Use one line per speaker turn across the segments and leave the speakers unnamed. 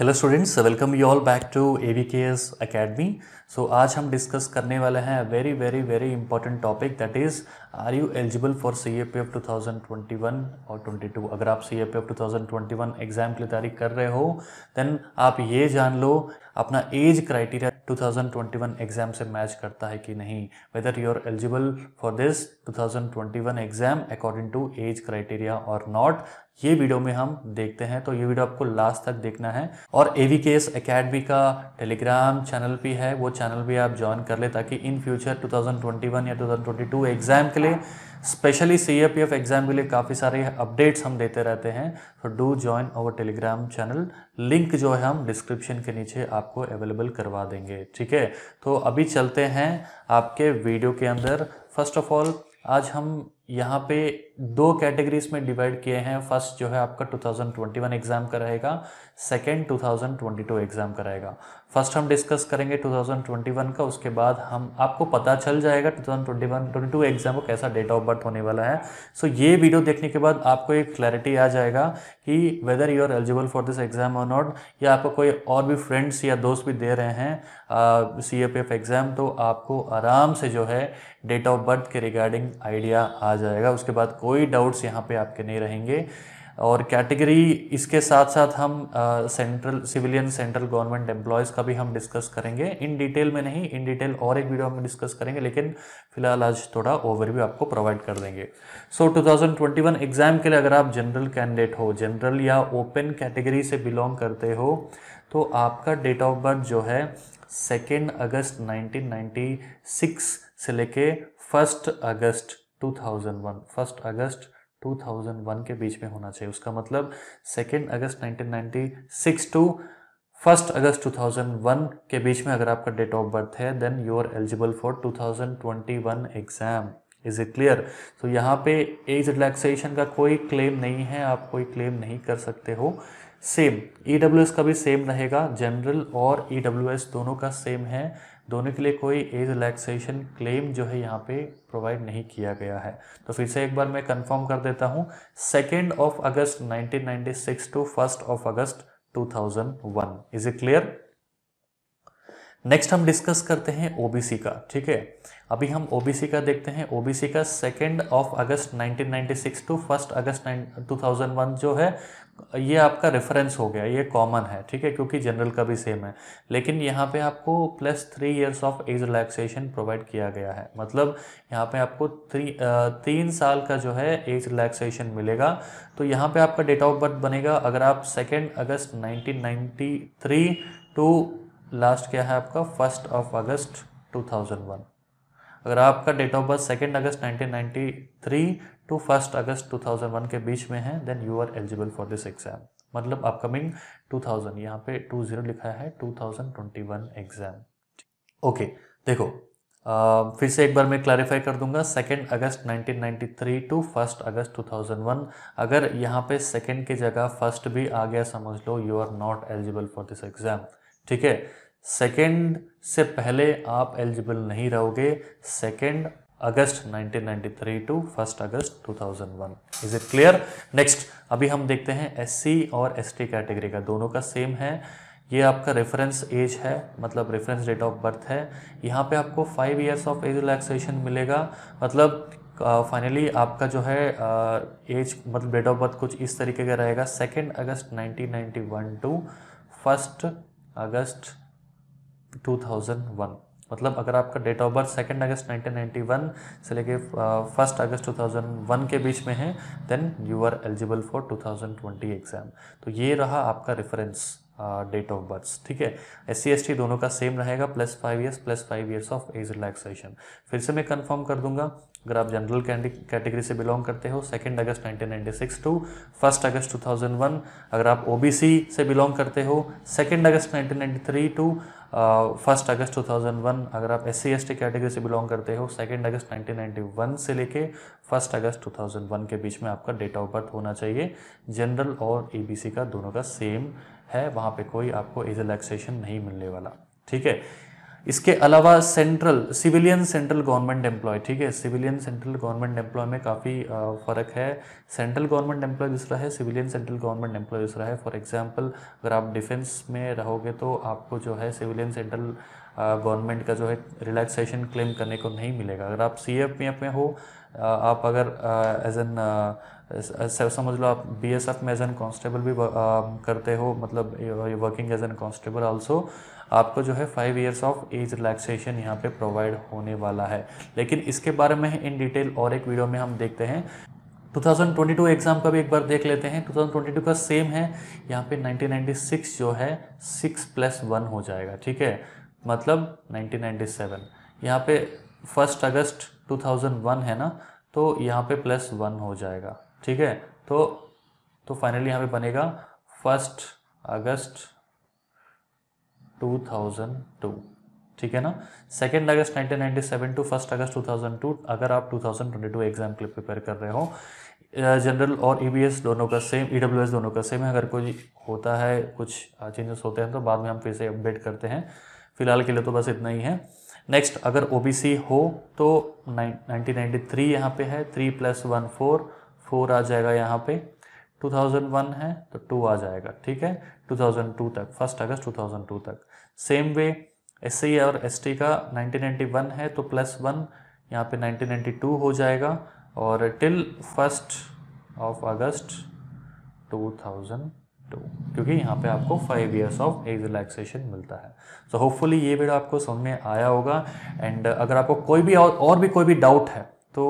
hello students welcome you all back to A V K S academy so आज हम discuss करने वाले हैं very very very important topic that is are you eligible for C A P F two thousand twenty one और twenty two अगर आप C A P F two thousand twenty one exam की तैयारी कर रहे हो देन आप ये जान लो अपना एज क्राइटेरिया 2021 एग्ज़ाम से मैच करता है कि नहीं whether you are eligible for this 2021 exam according to age criteria और नॉट ये वीडियो में हम देखते हैं तो ये वीडियो आपको लास्ट तक देखना है और A V K S academy का टेलीग्राम चैनल भी है वो चैनल भी आप ज्वाइन कर ले ताकि इन फ्यूचर 2021 या 2022 एग्ज़ाम के लिए स्पेशली सी एग्ज़ाम के लिए काफ़ी सारे अपडेट्स हम देते रहते हैं तो do join our Telegram channel link जो है हम डिस्क्रिप्शन के नीचे आपको अवेलेबल करवा देंगे ठीक है तो अभी चलते हैं आपके वीडियो के अंदर फर्स्ट ऑफ ऑल आज हम यहाँ पे दो कैटेगरीज में डिवाइड किए हैं फर्स्ट जो है आपका 2021 एग्ज़ाम का रहेगा सेकेंड 2022 एग्ज़ाम का रहेगा फर्स्ट हम डिस्कस करेंगे 2021 का उसके बाद हम आपको पता चल जाएगा 2021 22 एग्ज़ाम का कैसा डेट ऑफ बर्थ होने वाला है सो so, ये वीडियो देखने के बाद आपको एक क्लैरिटी आ जाएगा कि whether you are eligible for this exam और नॉट या आपको कोई और भी फ्रेंड्स या दोस्त भी दे रहे हैं सी एफ एफ एग्ज़ाम तो आपको आराम से जो है डेट ऑफ बर्थ के रिगार्डिंग आइडिया आ जाएगा उसके बाद कोई डाउट्स यहाँ पे आपके नहीं रहेंगे और कैटेगरी इसके साथ साथ हम central civilian central government employees का भी हम डिस्कस करेंगे इन डिटेल में नहीं इन डिटेल और एक वीडियो हम डिस्कस करेंगे लेकिन फिलहाल आज थोड़ा ओवरव्यू आपको प्रोवाइड कर देंगे सो so, 2021 एग्ज़ाम के लिए अगर आप जनरल कैंडिडेट हो जनरल या ओपन कैटेगरी से बिलोंग करते हो तो आपका डेट ऑफ बर्थ जो है सेकेंड अगस्त नाइनटीन से लेके फर्स्ट अगस्त 2001 फर्स्ट अगस्त 2001 के बीच में होना चाहिए उसका मतलब second August 1996 to first August 2001 के बीच में अगर आपका डेट ऑफ बर्थ है then you are eligible for 2021 exam is it clear तो यहाँ पे एज रिलैक्सेशन का कोई क्लेम नहीं है आप कोई क्लेम नहीं कर सकते हो सेम ई e का भी सेम रहेगा जनरल और ई e दोनों का सेम है दोनों के लिए कोई एज रिलैक्सेशन क्लेम जो है यहाँ पे प्रोवाइड नहीं किया गया है तो फिर से एक बार मैं कंफर्म कर देता हूँ second of August 1996 to first of August 2001 is a clear next हम डिस्कस करते हैं ओबीसी का ठीक है अभी हम ओबीसी का देखते हैं ओबीसी का second of August 1996 to first August 2001 जो है ये आपका रेफरेंस हो गया ये कॉमन है ठीक है क्योंकि जनरल का भी सेम है लेकिन यहाँ पे आपको plus three years of age relaxation provide किया गया है मतलब यहाँ पे आपको थ्री तीन साल का जो है एज रिलैक्सेशन मिलेगा तो यहाँ पे आपका डेट ऑफ बर्थ बनेगा अगर आप second August nineteen to last क्या है आपका फर्स्ट ऑफ अगस्त 2001 अगर आपका date of birth second August 1993 to first August 2001 के बीच में है then you are eligible for this exam मतलब अपकमिंग 2000 यहाँ पे 20 लिखा है 2021 एग्ज़ाम ओके देखो आ, फिर से एक बार मैं क्लैरिफाई कर दूंगा second August 1993 to first August 2001 अगर यहाँ पे सेकेंड की जगह फर्स्ट भी आ गया समझ लो you are not eligible for this exam ठीक है सेकेंड से पहले आप एलिजिबल नहीं रहोगे second August 1993 to first August 2001 is it clear next अभी हम देखते हैं एस और एस कैटेगरी का दोनों का सेम है ये आपका रेफरेंस एज है मतलब रेफरेंस डेट ऑफ बर्थ है यहाँ पे आपको five years of age relaxation मिलेगा मतलब फाइनली uh, आपका जो है एज uh, मतलब डेट ऑफ बर्थ कुछ इस तरीके का रहेगा second August 1991 to first August 2001 मतलब अगर आपका date of birth second August 1991 से लेके फर्स्ट अगस्त 2001 के बीच में है then you are eligible for 2020 exam तो ये रहा आपका रेफरेंस डेट ऑफ बर्थ ठीक है एस सी दोनों का सेम रहेगा plus five years plus five years of age relaxation फिर से मैं कंफर्म कर दूंगा अगर आप जनरल कैटेगरी से बिलोंग करते हो second August 1996 to first August 2001 अगर आप ओबीसी से बिलोंग करते हो second August 1993 to first August 2001 अगर आप एस सी कैटेगरी से बिलोंग करते हो सेकेंड अगस्त 1991 से लेके फर्स्ट अगस्त 2001 के बीच में आपका डेट ऑफ बर्थ होना चाहिए जनरल और ईबीसी का दोनों का सेम है वहाँ पे कोई आपको रिलैक्सेशन नहीं मिलने वाला ठीक है इसके अलावा central civilian central government employee ठीक है सिविलियन सेंट्रल गवर्नमेंट एम्प्लॉय में काफ़ी फ़र्क है सेंट्रल गवर्नमेंट एम्प्लॉय दूसरा है सिविलियन सेंट्रल गवर्नमेंट एम्प्लॉय दूसरा है फॉर एग्जांपल अगर आप डिफेंस में रहोगे तो आपको जो है सिविलियन सेंट्रल गवर्नमेंट का जो है रिलैक्सेशन क्लेम करने को नहीं मिलेगा अगर आप सी एफ में हो आप अगर एज एन समझ लो आप बी एस एफ में एज एन कॉन्स्टेबल भी करते हो मतलब working age an constable also आपको जो है five years of age relaxation यहाँ पे प्रोवाइड होने वाला है लेकिन इसके बारे में इन डिटेल और एक वीडियो में हम देखते हैं 2022 एग्ज़ाम का भी एक बार देख लेते हैं 2022 का सेम है यहाँ पे 1996 जो है सिक्स प्लस वन हो जाएगा ठीक है मतलब 1997 यहाँ पे फर्स्ट अगस्त 2001 है ना तो यहाँ पे प्लस वन हो जाएगा ठीक है तो तो फाइनली यहाँ पे बनेगा फर्स्ट अगस्त 2002 ठीक है ना second August 1997 to first August 2002 अगर आप 2022 एग्जाम के लिए प्रिपेयर कर रहे हो जनरल और ई e दोनों का सेम ई e दोनों का सेम है अगर कोई होता है कुछ चेंजेस होते हैं तो बाद में हम फिर से अपडेट करते हैं फिलहाल के लिए तो बस इतना ही है नेक्स्ट अगर ओबीसी हो तो नाइनटीन नाइन्टी थ्री यहाँ पे है three plus one four four आ जाएगा यहाँ पे 2001 है तो टू आ जाएगा ठीक है 2002 तक फर्स्ट अगस्त 2002 तक सेम वे एस और एस का 1991 है तो प्लस वन यहाँ पे 1992 हो जाएगा और till first of August 2000 two तो, क्योंकि यहाँ पे आपको five years of age relaxation मिलता है सो so होपफुली ये वीडियो आपको समझ में आया होगा एंड अगर आपको कोई भी और, और भी कोई भी डाउट है तो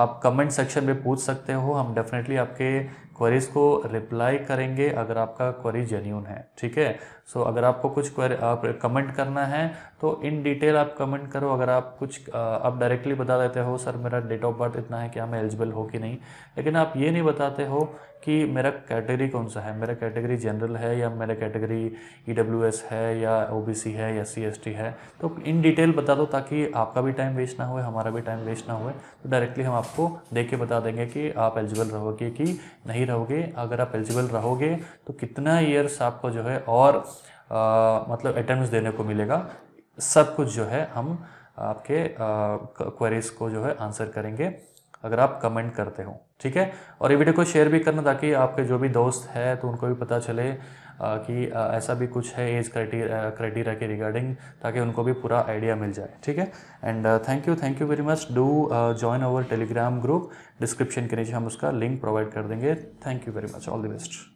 आप कमेंट सेक्शन में पूछ सकते हो हम डेफिनेटली आपके क्वेरीज़ को रिप्लाई करेंगे अगर आपका क्वेरी जेन्यून है ठीक है सो अगर आपको कुछ क्वेरी आप कमेंट करना है तो इन डिटेल आप कमेंट करो अगर आप कुछ आप डायरेक्टली बता देते हो सर मेरा डेट ऑफ बर्थ इतना है क्या मैं एलिजिबल हो कि नहीं लेकिन आप ये नहीं बताते हो कि मेरा कैटेगरी कौन सा है मेरा कैटेगरी जनरल है या मेरा कैटेगरी ई डब्ल्यू एस है या ओ बी सी है या सी एस टी है तो इन डिटेल बता दो ताकि आपका भी टाइम वेस्ट ना हुए हमारा भी टाइम वेस्ट ना हुए तो डायरेक्टली हम आपको देख के बता देंगे कि आप एलिजिबल रहोगे कि नहीं रहोगे अगर आप एलिजिबल रहोगे तो कितना ईयर्स आपको जो है और आ, मतलब अटैम्प्ट देने को मिलेगा सब कुछ जो है हम आपके क्वेरीज को जो है आंसर करेंगे अगर आप कमेंट करते हो ठीक है और ये वीडियो को शेयर भी करना ताकि आपके जो भी दोस्त है तो उनको भी पता चले आ, कि आ, ऐसा भी कुछ है एज क्राइटेरिया क्राइटेरिया के रिगार्डिंग ताकि उनको भी पूरा आइडिया मिल जाए ठीक है and thank you thank you very much do join our Telegram group description के नीचे हम उसका लिंक प्रोवाइड कर देंगे thank you very much all the best